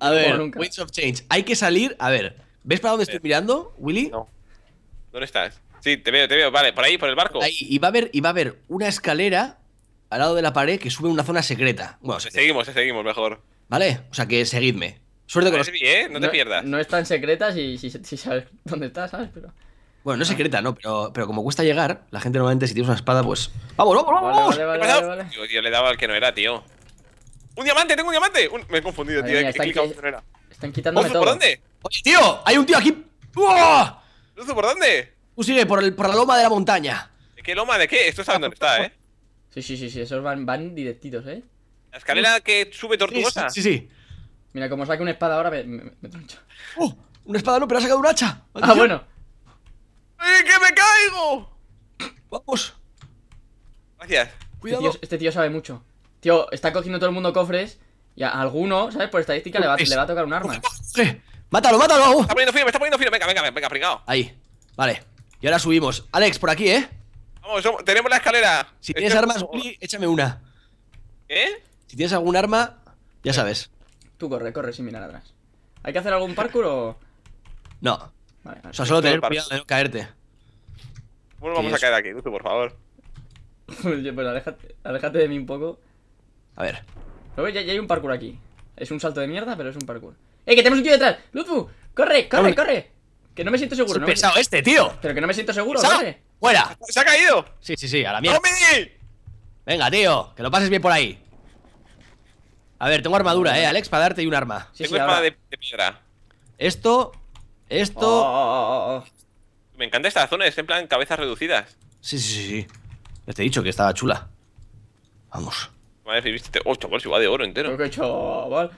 A ver, of Change. Hay que salir. A ver, ¿ves para dónde estoy mirando, Willy? No. ¿Dónde estás? Sí, te veo, te veo. Vale, por ahí, por el barco. Ahí, y va a haber, y va a haber una escalera al lado de la pared que sube a una zona secreta. Bueno, Seguimos, seguimos mejor. Vale, o sea que seguidme. Suerte con los... ¿eh? No te pierdas. No es tan secreta si, sabes dónde estás, ¿sabes? Pero... Bueno, no es ah. secreta, no, pero, pero como cuesta llegar, la gente normalmente si tienes una espada, pues. ¡Vamos, vamos, vamos! Vale, yo le daba al que no era, tío. ¡Un diamante! ¡Tengo un diamante! Me he confundido, tío, tío. Mía, están, están quitándome todo. ¿Por dónde? ¡Oye, tío! ¡Hay un tío aquí! ¡Uah! ¿Luzo, por dónde? Tú sigue, por, el, por la loma de la montaña. ¿De qué loma? ¿De qué? Esto está donde está, ¿eh? Sí, sí, sí, sí. Esos van, van directitos, ¿eh? La escalera que sube tortuosa. Sí, sí, Mira, como saca una espada ahora, me, me, Un ¡Oh! Una espada no, pero ha sacado un hacha. ¡Ah, bueno! ¡Ay, ¡Eh, que me caigo! Vamos. Gracias. Cuidado este tío este sabe mucho yo está cogiendo todo el mundo cofres y a alguno, ¿sabes? Por estadística le va, le va a tocar un arma. ¡Mátalo, mátalo! Me está poniendo firme, me está poniendo firme, Venga, venga, venga, pringao Ahí. Vale. Y ahora subimos. Alex, por aquí, ¿eh? Vamos, tenemos la escalera. Si tienes armas, Uli, échame una. ¿Eh? Si tienes algún arma, ya sabes. Tú corre, corre sin mirar atrás. ¿Hay que hacer algún parkour o.? No. Vale, O sea, solo tener cuidado de no caerte. Bueno, pues vamos a caer aquí, tú, por favor. Pues, pues aléjate, aléjate de mí un poco. A ver. ¿Lo Ya, hay un parkour aquí. Es un salto de mierda, pero es un parkour. ¡Eh, que tenemos un tío detrás! ¡Lufu! ¡Corre, corre, corre! Que no me siento seguro, ¿no? pesado este, tío! Pero que no me siento seguro, ¿vale? ¡Fuera! ¡Se ha caído! Sí, sí, sí, a la mierda. digas! Venga, tío, que lo pases bien por ahí. A ver, tengo armadura, eh, Alex, para darte y un arma. tengo de, piedra. Esto, esto. Oh, oh, oh, me encanta esta zona, es en plan cabezas reducidas. Sí, sí, sí, sí. Ya te he dicho que estaba chula. Vamos. Madre, viste. Oh, chaval, si va de oro entero. ¿Qué chaval?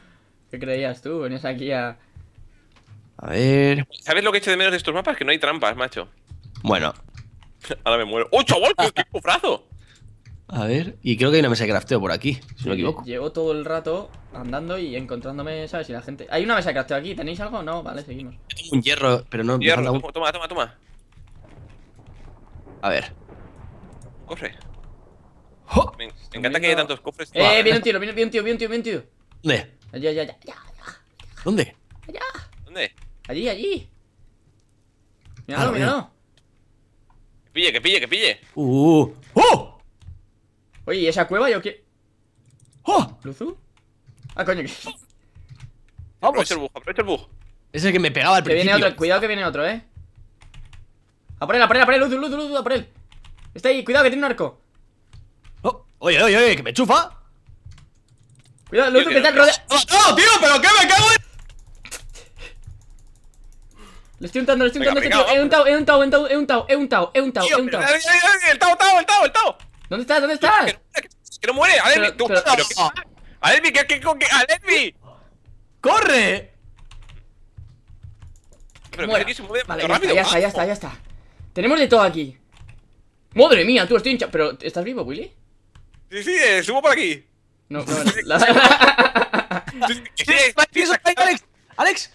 ¿Qué creías tú? Venías aquí a. A ver. ¿Sabes lo que echo de menos de estos mapas? Que no hay trampas, macho. Bueno. Ahora me muero. ¡Oh, chaval! ¡Qué, cofrazo! A ver, y creo que hay una mesa de crafteo por aquí, si no me equivoco. Llevo todo el rato andando y encontrándome, ¿sabes? Y la gente. Hay una mesa de crafteo aquí, ¿tenéis algo? No, vale, seguimos. un hierro, pero no. Hierro, toma, toma, toma. A ver. Corre. Me, encanta que haya tantos cofres. Eh, viene un tiro, viene, un tío, viene un tío, viene un tío. ¿Dónde? Allá, allá, allá, allá. ¿Dónde? Allá. ¿Dónde? Allí, allí. Míralo, ah, míralo. Que pille, que pille, que pille. Uh, ¡Oh! Oye, esa cueva yo qué? ¡Oh! ¿Luzu? Ah, coño, que. Vamos. Aprovecha el bug, aprovecha el bug. Es el que me pegaba al Viene otro, cuidado que viene otro, eh. A por él, a por él, a por él, Luzu, Luzu, Luzu, a por él. Está ahí, cuidado que tiene un arco. Oye, oye, oye, que me chufa. Cuidado, lo otro que está rodeado. ¡No, ¡Oh, oh, oh, tío! ¡Pero qué me cago en! ¡Lo estoy untando, lo estoy untando este tío. He untado, he untado, he untado, he untado, he untado, he untado, tao. Eh, eh, eh El tao, tao, el tao, el tao. ¿Dónde estás? ¿Dónde estás? Que no muere, Adelmi, tú. que que qué, con ¡Corre! Pero que se mueve vale, Ya está, ya está, ya está. Tenemos de todo aquí. Madre mía, tú estoy hinchado! ¿Pero estás vivo, Willy? Sí, sí, eh, subo por aquí. No, no, la... Alex, Alex.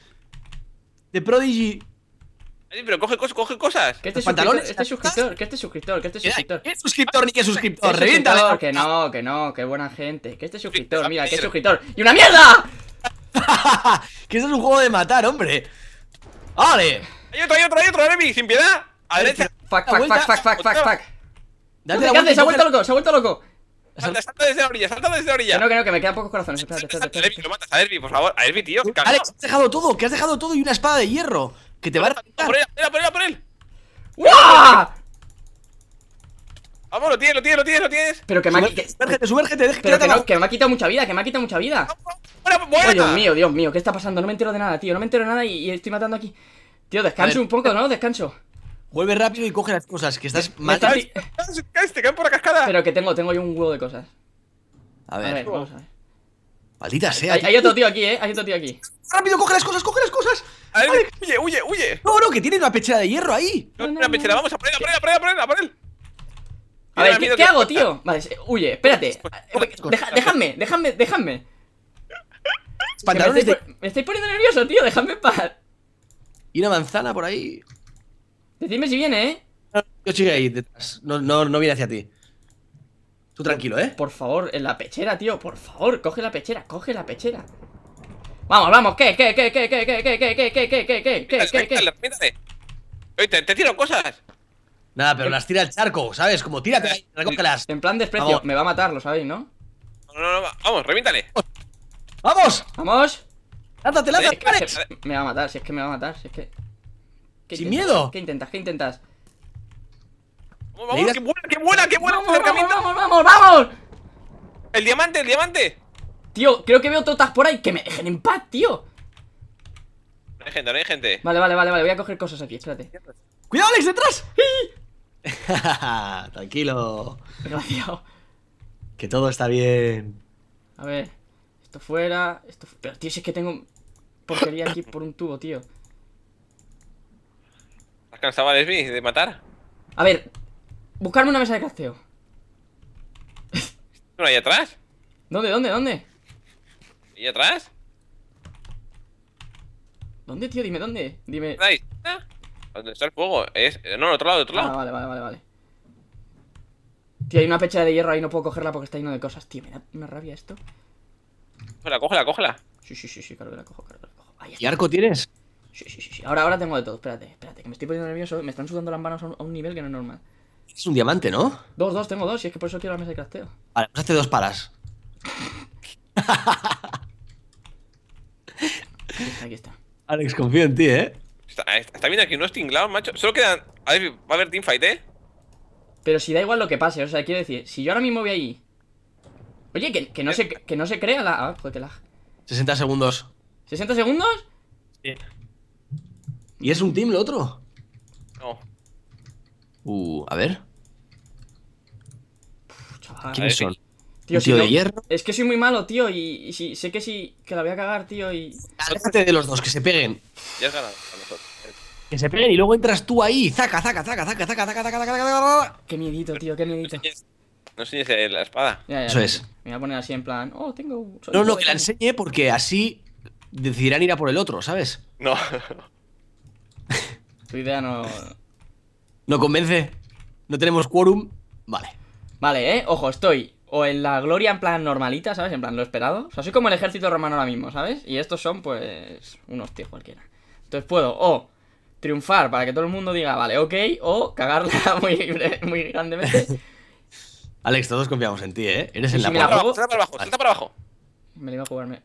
De Prodigy. pero coge, cosas, coge cosas. Que este que Este suscriptor, que este suscriptor, que este suscriptor. ¿Qué suscriptor ni qué suscriptor? Este Revienta. Que no, que no, que buena gente. Que este suscriptor, mira, que este suscriptor. ¡Y una mierda! que esto es un juego de matar, hombre. ¡Ale! Hay otro, hay otro, hay otro, Remy, sin piedad. A fac Fuck, fuck, fuck, fac fuck, fuck, fuck. ¿Qué Se ha vuelto loco, se ha vuelto loco. Salta, salta desde la orilla, salta desde la orilla. Que no creo que me quedan pocos corazones. Espérate, espérate, Lo matas a Derby, por favor. A Derby, tío. Alex, has dejado todo, que has dejado todo y una espada de hierro. Que te va a. Por él, por él, por él. Vamos, lo tienes, lo tienes, lo tienes, lo tienes. Pero que me ha quitado. me ha quitado mucha vida, que me ha quitado mucha vida. Dios mío, Dios mío, ¿qué está pasando? No me entero de nada, tío. No me entero de nada y, y estoy matando aquí. Tío, descanso un poco, ¿no? Descanso. Vuelve rápido y coge las cosas, que estás mal. Estás... ¡Te este, caen por la cascada! Pero que tengo, tengo yo un huevo de cosas. A ver, vamos a ver. Maldita sea. Hay, otro tío aquí, eh. Hay otro tío aquí. Rápido, coge las cosas, coge las cosas. A ver, huye, huye, huye. No, no, que tiene una pechera de hierro ahí. una pechera, vamos, a por él, a por él, a por a por él. ver, ¿qué, hago, tío? Vale, huye, espérate. Déjame, déjame déjame dejadme. Pantalones me, estáis, de... me estáis poniendo nervioso, tío, déjame en paz. Y una manzana por ahí decime si viene, ¿eh? Yo sigue ahí detrás. No, no, no viene hacia ti. Tú tranquilo, ¿eh? Por favor, en la pechera, tío. Por favor, coge la pechera, coge la pechera. Vamos, vamos, ¿qué, qué, qué, qué, qué, qué, qué, qué, qué, qué, qué, qué, qué, qué, qué? Te, te tiro cosas. Nada, pero las tira el charco, ¿sabes? Como tírate ahí, recógelas. En plan desprecio, me va a matar, lo sabéis, ¿no? No, no, no, vamos, revíntale. ¡Vamos! ¡Vamos! lázate látate, me va a matar, si es que me va a matar, si es que. ¿Sin miedo? ¿Qué intentas? ¿Qué intentas? Vamos, vamos, qué buena, qué buena, qué buena vamos, vamos, vamos, vamos, vamos. El diamante, el diamante. Tío, creo que veo totas por ahí. Que me dejen en paz, tío. No hay gente, no hay gente. Vale, vale, vale, vale. Voy a coger cosas aquí, espérate. ¡Cuidado, Alex, detrás! Tranquilo. Gracias Que todo está bien. A ver. Esto fuera. Esto... Pero, tío, si es que tengo porquería aquí por un tubo, tío cansaba Lesbi de matar. A ver, buscarme una mesa de casteo. ¿No ahí atrás? ¿Dónde, dónde, dónde? ¿Y atrás? ¿Dónde, tío? Dime, ¿dónde? Dime. ¿Dónde está? ¿Dónde está el fuego? Es... Eh, no, al otro lado, al otro lado. Ah, vale, vale, vale, vale. Tío, hay una pecha de hierro ahí, no puedo cogerla porque está lleno de cosas. Tío, me da una rabia esto. Cógela, cógela, cógela. Sí, sí, sí, sí, claro que la cojo, claro que la cojo. Ahí ¿Y arco tienes? Sí, sí, sí, Ahora, ahora tengo de todo. Espérate, espérate, que me estoy poniendo nervioso. Me están sudando las manos a un, nivel que no es normal. Es un diamante, ¿no? Dos, dos, tengo dos. Y es que por eso quiero la mesa de crafteo. Vale, pues hace dos palas. aquí está, aquí está. Alex, confío en ti, ¿eh? Está, eh, bien aquí aquí es tinglado, macho. Solo quedan. A ver, va a haber teamfight, ¿eh? Pero si da igual lo que pase, o sea, quiero decir, si yo ahora mismo voy ahí. Oye, que, que no, eh, se, que no se crea la. Ah, joder, 60 segundos. ¿60 segundos? Sí. ¿Y es un team lo otro? No. Uh, a ver. ¿Quiénes son? Tío, tío de hierro. Es que soy muy malo, tío, y, si, sé que sí, que la voy a cagar, tío, y... Aléjate de los dos, que se peguen. Ya has ganado a nosotros. Que se peguen y luego entras tú ahí, zaca, zaca, zaca, zaca, zaca, zaca, zaca, zaca, zaca, Qué miedito, tío, qué miedito. No si es la espada. Ya, ya, Eso es. Me voy a poner así en plan, oh, tengo... No, no, que la enseñe porque así decidirán ir a por el otro, ¿sabes? No. Tu idea no. ¿No convence? ¿No tenemos quórum? Vale. Vale, eh. Ojo, estoy o en la gloria en plan normalita, ¿sabes? En plan lo esperado. O sea, soy como el ejército romano ahora mismo, ¿sabes? Y estos son, pues, unos tíos cualquiera. Entonces puedo o triunfar para que todo el mundo diga, vale, ok, o cagarla muy, muy grandemente. Alex, todos confiamos en ti, ¿eh? Eres el la, para abajo, para abajo. Me iba a jugarme.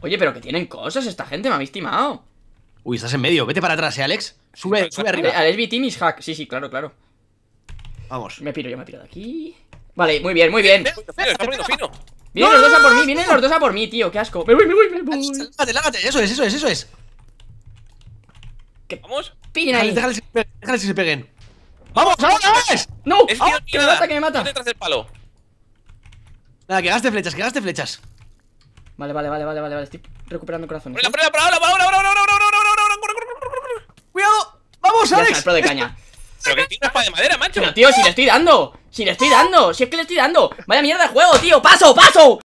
Oye, pero que tienen cosas esta gente, me habéis timado. Uy, estás en medio. Vete para atrás, ¿eh, Alex? Sube, sube arriba. Alex Vitini es hack. Sí, sí, claro, claro. Vamos. Me piro, yo me piro de aquí. Vale, muy bien, muy bien. Está poniendo fino. Vienen los dos a por mí, vienen los dos a por mí, tío. Qué asco. Me voy, me voy, me voy. Lágate, lágate. Eso es, eso es, eso es. ¿Qué? ¿Vamos? pina. ahí. Déjales, que se peguen. ¡Vamos, vamos vamos ¡No! Es ah, que, me mata, que me mata! detrás del palo. Nada, que gaste flechas, que gaste flechas. Vale, vale, vale, vale, vale. Estoy recuperando corazón. ¿eh? ¡Prueba, prueba, prueba, prueba, prueba, pro de caña. Pero que tiene una espada de madera, macho. Pero tío, si le estoy dando. Si le estoy dando. Si es que le estoy dando. Vaya mierda de juego, tío. Paso, paso.